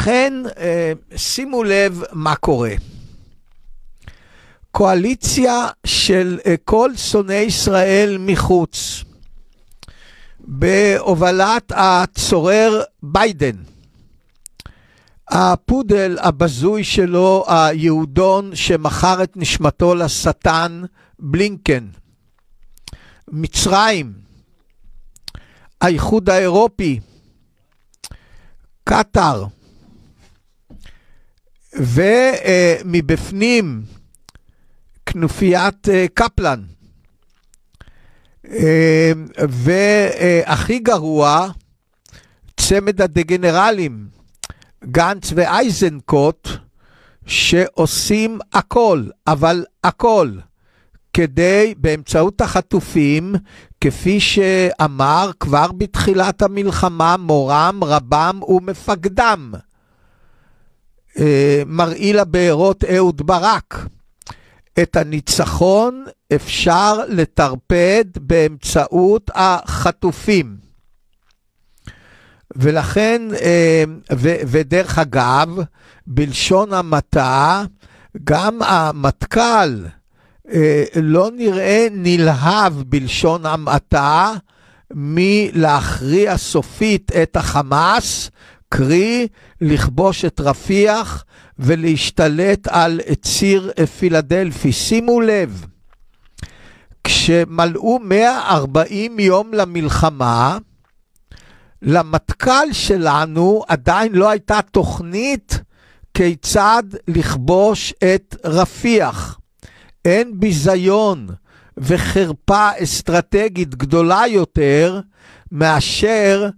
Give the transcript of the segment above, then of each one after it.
ובכן, אה, שימו לב מה קורה. קואליציה של אה, כל שונאי ישראל מחוץ, בהובלת הצורר ביידן. הפודל הבזוי שלו, היהודון שמכר את נשמתו לשטן, בלינקן. מצרים, האיחוד האירופי, קטאר, ומבפנים כנופיית אה, קפלן. אה, והכי גרוע, צמד הדגנרלים, גנץ ואייזנקוט, שעושים הכל, אבל הכל, כדי, באמצעות החטופים, כפי שאמר כבר בתחילת המלחמה מורם, רבם ומפקדם, אה, מרעיל הבארות אהוד ברק. את הניצחון אפשר לטרפד באמצעות החטופים. ולכן, אה, ו, ודרך אגב, בלשון המעטה, גם המטכ"ל אה, לא נראה נלהב בלשון המעטה מלהכריע סופית את החמאס, קרי לכבוש את רפיח ולהשתלט על ציר אה, פילדלפי. שימו לב, כשמלאו 140 יום למלחמה, למטכ"ל שלנו עדיין לא הייתה תוכנית כיצד לכבוש את רפיח. אין ביזיון וחרפה אסטרטגית גדולה יותר מאשר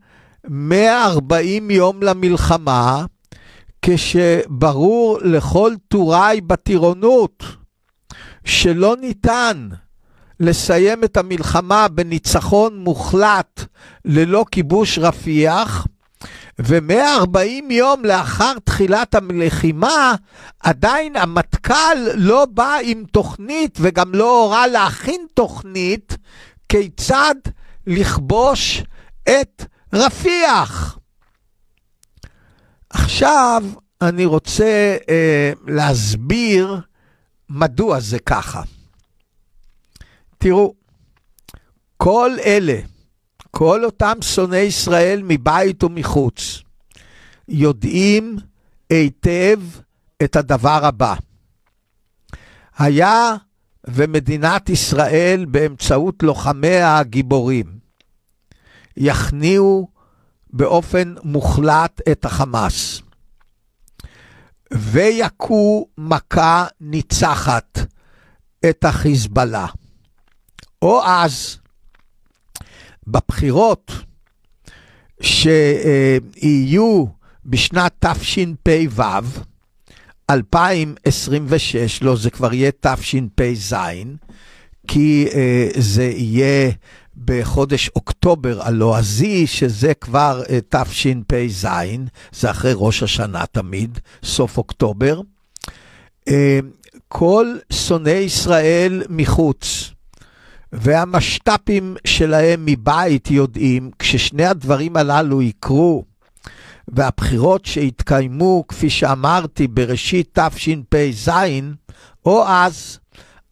140 יום למלחמה, כשברור לכל טוראי בטירונות שלא ניתן לסיים את המלחמה בניצחון מוחלט ללא כיבוש רפיח, ו-140 יום לאחר תחילת הלחימה, עדיין המטכ"ל לא בא עם תוכנית וגם לא הורה להכין תוכנית כיצד לכבוש את רפיח. עכשיו אני רוצה אה, להסביר מדוע זה ככה. תראו, כל אלה, כל אותם שונאי ישראל מבית ומחוץ, יודעים היטב את הדבר הבא. היה ומדינת ישראל באמצעות לוחמיה הגיבורים יכניעו באופן מוחלט את החמאס, ויכו מכה ניצחת את החיזבאללה. או אז, בבחירות שיהיו בשנת תשפ"ו, 2026, לא, זה כבר יהיה תשפ"ז, כי אה, זה יהיה בחודש אוקטובר הלועזי, שזה כבר אה, תשפ"ז, זה אחרי ראש השנה תמיד, סוף אוקטובר. אה, כל שונאי ישראל מחוץ והמשת"פים שלהם מבית יודעים, כששני הדברים הללו יקרו, והבחירות שיתקיימו, כפי שאמרתי, בראשית תשפ"ז, או אז,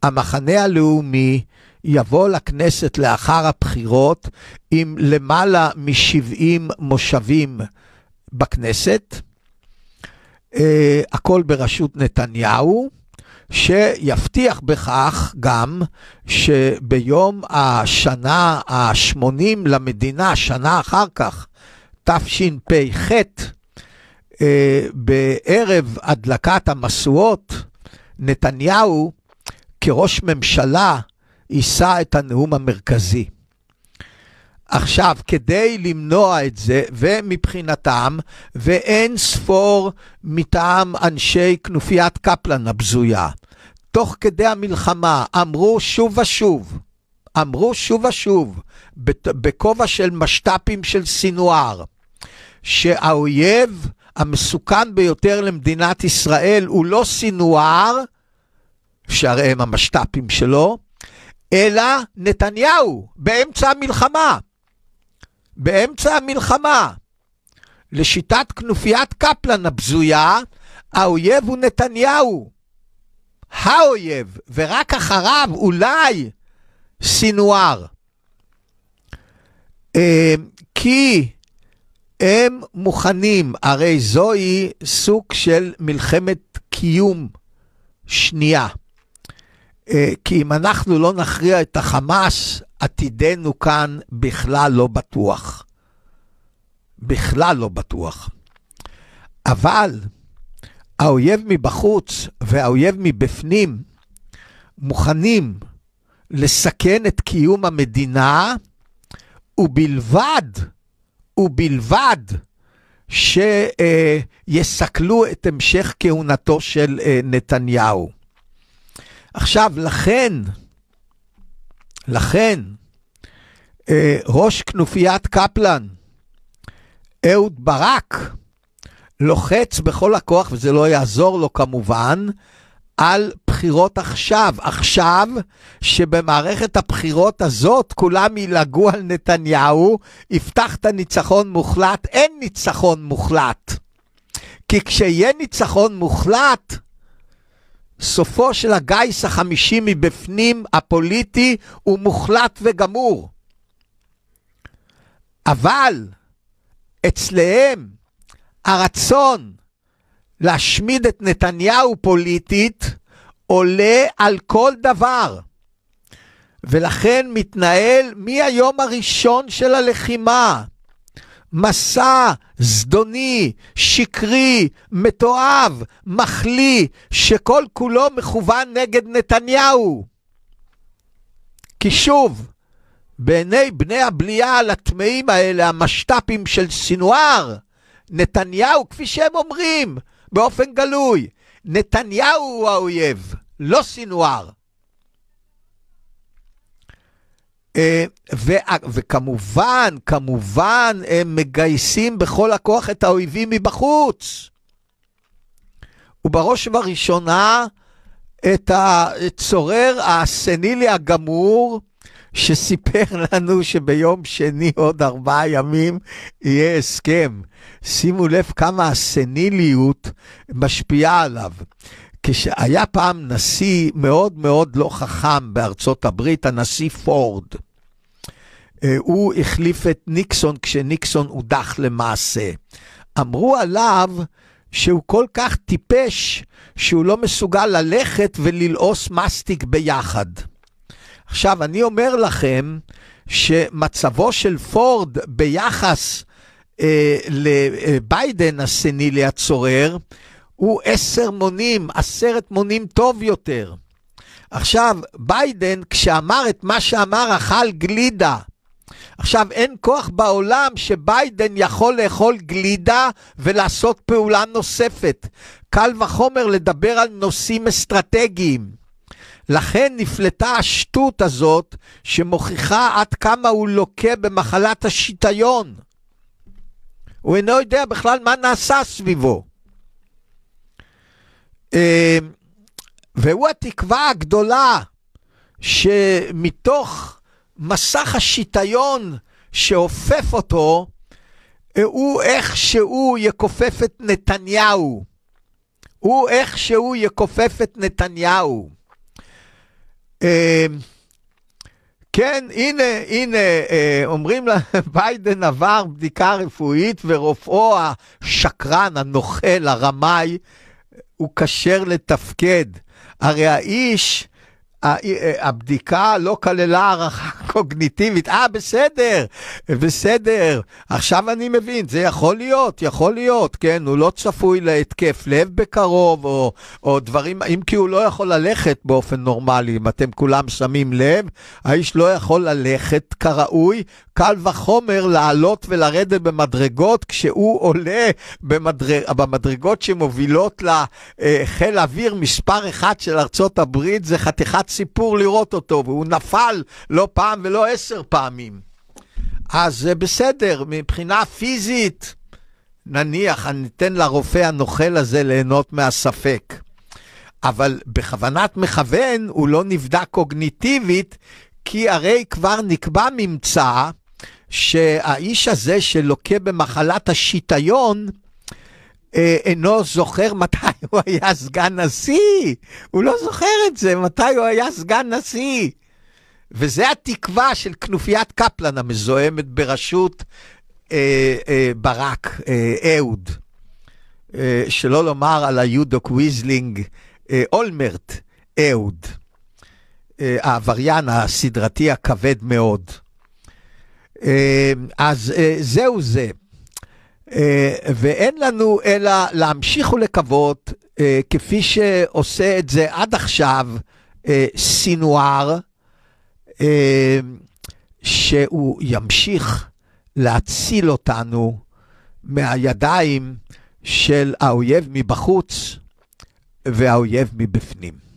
המחנה הלאומי יבוא לכנסת לאחר הבחירות עם למעלה מ-70 מושבים בכנסת, uh, הכל בראשות נתניהו, שיבטיח בכך גם שביום השנה ה-80 למדינה, שנה אחר כך, תשפ"ח, uh, אה, בערב הדלקת המשואות, נתניהו כראש ממשלה יישא את הנאום המרכזי. עכשיו, כדי למנוע את זה, ומבחינתם, ואין ספור מטעם אנשי כנופיית קפלן הבזויה, תוך כדי המלחמה אמרו שוב ושוב, אמרו שוב ושוב, בכובע של משת"פים של סינואר, שהאויב המסוכן ביותר למדינת ישראל הוא לא סינואר, שהרי הם המשת"פים שלו, אלא נתניהו, באמצע המלחמה. באמצע המלחמה. לשיטת כנופיית קפלן הבזויה, האויב הוא נתניהו. האויב, ורק אחריו אולי סינואר. אה, כי הם מוכנים, הרי זוהי סוג של מלחמת קיום שנייה. אה, כי אם אנחנו לא נכריע את החמאס, עתידנו כאן בכלל לא בטוח. בכלל לא בטוח. אבל האויב מבחוץ והאויב מבפנים מוכנים לסכן את קיום המדינה, ובלבד, ובלבד, שיסכלו אה, את המשך כהונתו של אה, נתניהו. עכשיו, לכן, לכן, אה, ראש כנופיית קפלן, אהוד ברק, לוחץ בכל הכוח, וזה לא יעזור לו כמובן, על בחירות עכשיו. עכשיו, שבמערכת הבחירות הזאת כולם ילעגו על נתניהו, הבטחת ניצחון מוחלט, אין ניצחון מוחלט. כי כשיהיה ניצחון מוחלט, סופו של הגיס החמישי מבפנים הפוליטי הוא מוחלט וגמור. אבל אצלם הרצון להשמיד את נתניהו פוליטית עולה על כל דבר. ולכן מתנהל מהיום הראשון של הלחימה מסע זדוני, שקרי, מתועב, מחלי, שכל כולו מכוון נגד נתניהו. כי שוב, בעיני בני הבליעל הטמאים האלה, המשת"פים של סינואר, נתניהו, כפי שהם אומרים, באופן גלוי, נתניהו הוא האויב, לא סינואר. אה, וכמובן, כמובן, הם מגייסים בכל הכוח את האויבים מבחוץ. ובראש ובראשונה, את הצורר הסנילי הגמור, שסיפר לנו שביום שני עוד ארבעה ימים יהיה הסכם. שימו לב כמה הסניליות משפיעה עליו. כשהיה פעם נשיא מאוד מאוד לא חכם בארצות הברית, הנשיא פורד. אה, הוא החליף את ניקסון כשניקסון הודח למעשה. אמרו עליו שהוא כל כך טיפש שהוא לא מסוגל ללכת וללעוס מסטיק ביחד. עכשיו, אני אומר לכם שמצבו של פורד ביחס אה, לביידן הסנילי הצורר הוא עשר מונים, עשרת מונים טוב יותר. עכשיו, ביידן, כשאמר את מה שאמר, אכל גלידה. עכשיו, אין כוח בעולם שביידן יכול לאכול גלידה ולעשות פעולה נוספת. קל וחומר לדבר על נושאים אסטרטגיים. לכן נפלטה השטות הזאת שמוכיחה עד כמה הוא לוקה במחלת השיטיון. הוא אינו יודע בכלל מה נעשה סביבו. אמ, והוא התקווה הגדולה שמתוך מסך השיטיון שאופף אותו, הוא איכשהו יכופף את נתניהו. הוא איכשהו יכופף את נתניהו. אמ, כן, הנה, הנה, אה, אומרים לה, ביידן עבר בדיקה רפואית ורופאו השקרן, הנוכל, הרמאי, הוא כשר לתפקד. הרי האיש אה, אה, הבדיקה לא כללה הערכה קוגניטיבית. אה, בסדר, בסדר, עכשיו אני מבין, זה יכול להיות, יכול להיות, כן? הוא לא צפוי להתקף לב בקרוב, או, או דברים, אם כי הוא לא יכול ללכת באופן נורמלי, אם אתם כולם שמים לב, האיש לא יכול ללכת כראוי, קל וחומר לעלות ולרדת במדרגות כשהוא עולה במדרג, במדרגות שמובילות לחיל אוויר מספר אחת של ארצות הברית, זה חתיכת סיפור לראות אותו, והוא נפל לא פעם ולא עשר פעמים. אז זה בסדר, מבחינה פיזית, נניח, אתן לרופא הנוכל הזה ליהנות מהספק. אבל בכוונת מכוון הוא לא נבדק קוגניטיבית, כי הרי כבר נקבע ממצא שהאיש הזה שלוקה במחלת השיטיון, אה, אינו זוכר מתי הוא היה סגן נשיא. הוא לא זוכר את זה, מתי הוא היה סגן נשיא. וזה התקווה של כנופיית קפלן המזוהמת בראשות אה, אה, ברק, אה, אהוד. אה, שלא לומר על היודו קוויזלינג, אה, אולמרט, אהוד. אה, העבריין הסדרתי הכבד מאוד. אה, אז אה, זהו זה. אה, ואין לנו אלא להמשיך ולקוות, אה, כפי שעושה את זה עד עכשיו אה, סינואר, שהוא ימשיך להציל אותנו מהידיים של האויב מבחוץ והאויב מבפנים.